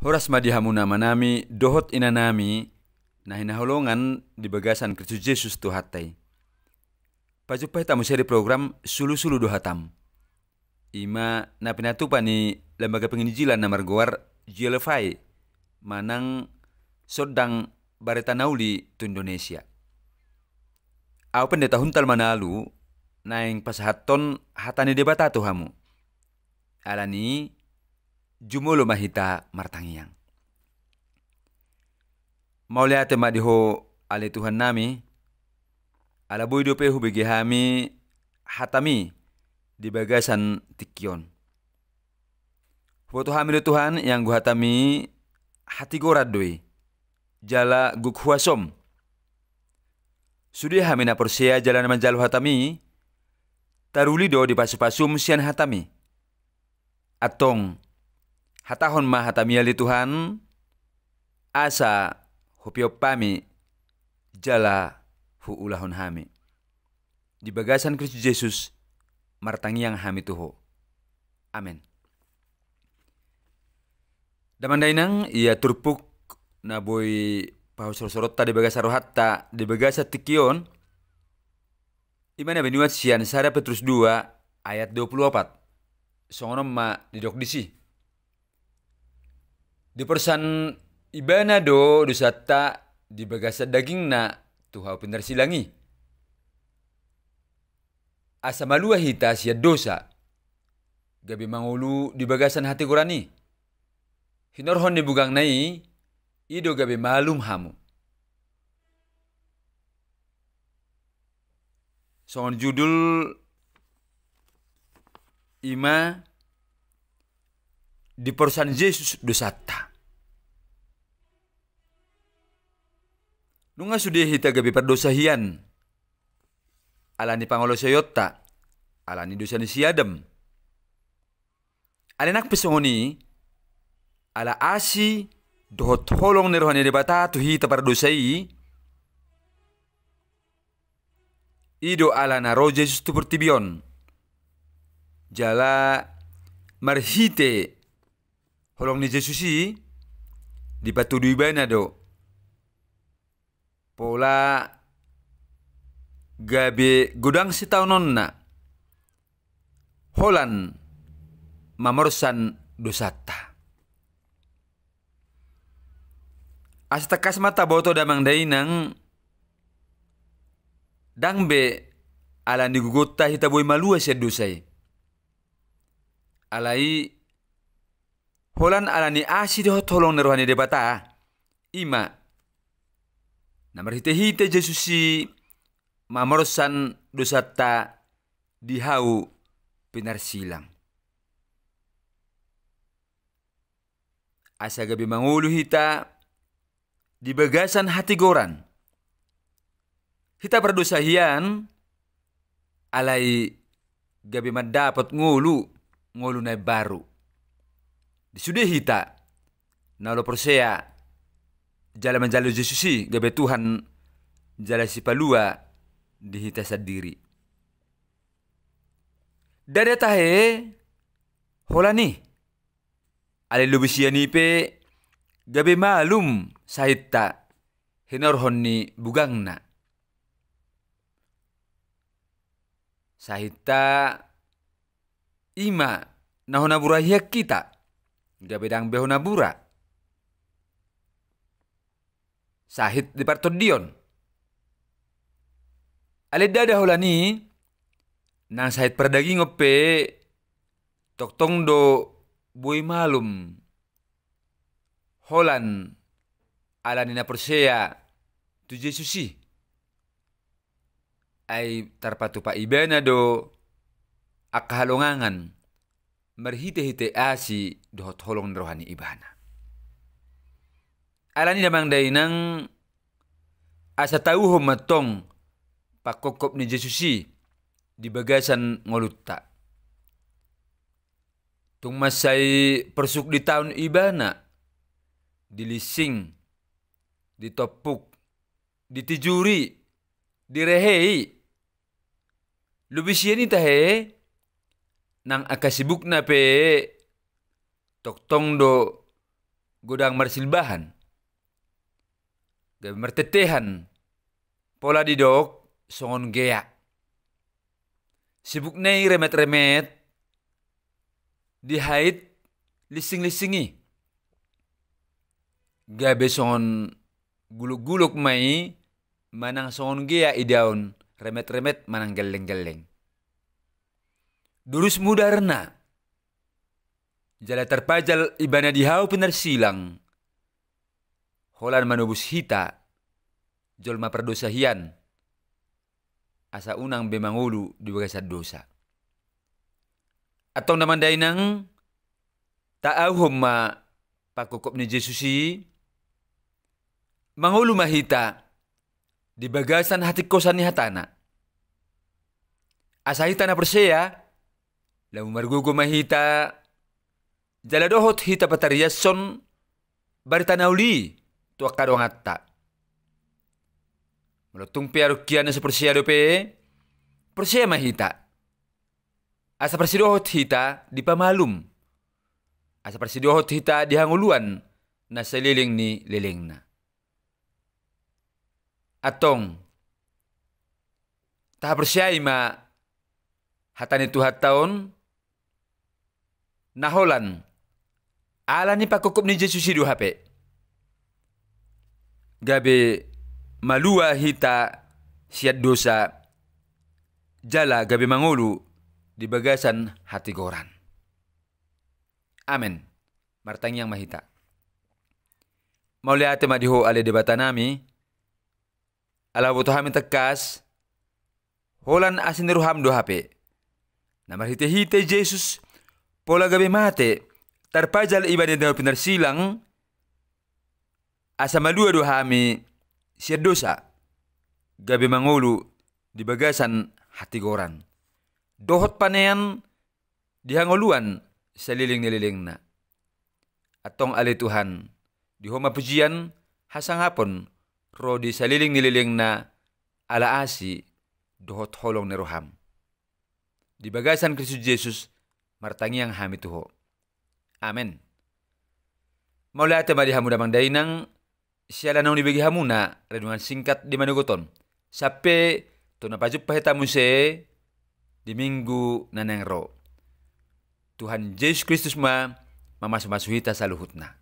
Horas madi nama manami dohot ina-nami nah ina holongan di bagasan Kristus Yesus tu hatai. Pajupai tamu seri program sulu-sulu dohatam. Ima na pinatupa ni lembaga penginjilan namar goar GLFI manang sodang baretanauli tu Indonesia. Au pendeta huntal manalu naing pasahaton hatani debata tu hamu. Alani jumulo mahita martangiang. Mauliate madiho ale Tuhan nami, ala buido pehu bagi hami hatami di bagasan tikion. Foto hamil Tuhan yang gua hatami hati gorad doi, jala guk huasom. Sudah hami na persia jalan manjalu hatami, taruli do di pasu-pasum sian hatami. Atong Hatahon mahatamiali Tuhan, asa pami jala huulahon hami. Di bagasan Kristus Yesus, martangiang hami tuho. Amin. nang ia turpuk naboi pahusorota di bagasa rohatta di bagasa tikion. Imana benuat sian sara Petrus 2 ayat 24. Songonom ma didok disi. Di persan ibana do dusata di bagasa daging na tuhau pinter silangi. Asamalua hita sia dosa. Gabi mangulu di bagasan hati kurani. Hinorhon di bugang nai, ido gabi malum hamu. Soal judul Ima di perusahaan Yesus dosata. Nunga sudah hita gabi perdosa hian. Alani pangolo sayota. Alani dosa ni siadem. Alenak pesongoni. Ala asi dohot holong nerohani debata tu hita perdosai. Ido ala naro Yesus tu pertibion. Jala marhite Holong ni Jesusi di patudu ibana do. Pola gabe gudang si taunonna. Holan mamorsan dosata. Astakas mata boto damang dainang dangbe ala gugota hitaboi malua sedusai. Alai holan alani doh tolong neruhani debata. ima namar hite hite jesusi Mamorosan dosata dihau pinar silang asa gabi mangulu hita di bagasan hati goran hita berdosa hian alai gabi madapat ngulu ngulu nai baru sudah hita. Nalo persea. Jala Yesus Yesusi gabe Tuhan. jalan Jala Palua dihita sendiri. Dada tahe hola nih. Ale lubisia nipe gabe malum sahita Hinor honni bugangna. sahita ima nahona burahiak kita. Dia bedang beho nabura. Sahit di partodion. Ale dada ni, nang sahit perdaging ngope, toktong do bui malum. Holan ala nina Persia tu Jesusi. Ai tarpatu pa ibena do akahalongangan merhite hite asi doho tolong rohani ibana. Alani damang dainang asa tahu matong pakokop ni Jesusi di bagasan ngolutta. Tung masai persuk di tahun ibana, dilising, ditopuk, ditijuri, direhei. Lebih sian ni tahe, nang akasibuk na pe toktong do godang marsilbahan. Gabi martetehan pola didok songon gea. Sibuk nei remet-remet dihait lising-lisingi. Gabi songon guluk-guluk mai manang songon gea idaun remet-remet manang geleng-geleng. Durus mudarna. Jala terpajal ibana dihau pener silang. Holan manubus hita. Jolma perdosa hian. Asa unang bemangulu di bagasad dosa. Atau naman dainang. Ta'auhum ma pakokop ni Jesusi. Mangulu mahita. Di bagasan hati kosan ni hatana. Asa hitana perseya. Lamu margugo mahita jala dohot hita pataria son baritanauli tua kadongatta. Melotung piaru na sepersia dope persia mahita. Asa dohot hita di pamalum. Asa dohot hita di hanguluan na seliling ni liling na. Atong tahap persia ima hatani tuhat tahun Naholan. Ala ni pakukup ni Yesus hidu hape. Gabe malua hita siat dosa jala gabe mangulu di bagasan hati goran. Amin. Martang yang mahita. Maulia tema diho ale debatanami. Ala butuh hamin tekas. Holan asiniruham do hape. Namar hite hite Yesus pola gabi mate tarpajal ibadah dawa pinar silang asama dua do hami siar dosa gabi mangulu di bagasan hati goran dohot panean dihangoluan seliling nililing na atong ale Tuhan di homa pujian hasang hapon ro di seliling nililing na ala asi dohot holong neroham di bagasan Kristus Yesus martangiang hamituho. Amen. Maula hamu damang dainang, siala dibagi bagi na redungan singkat di manugoton. Sape to napajuppa hetamu se di minggu nanang ro. Tuhan Yesus Kristus ma mamas-masuhita saluhutna.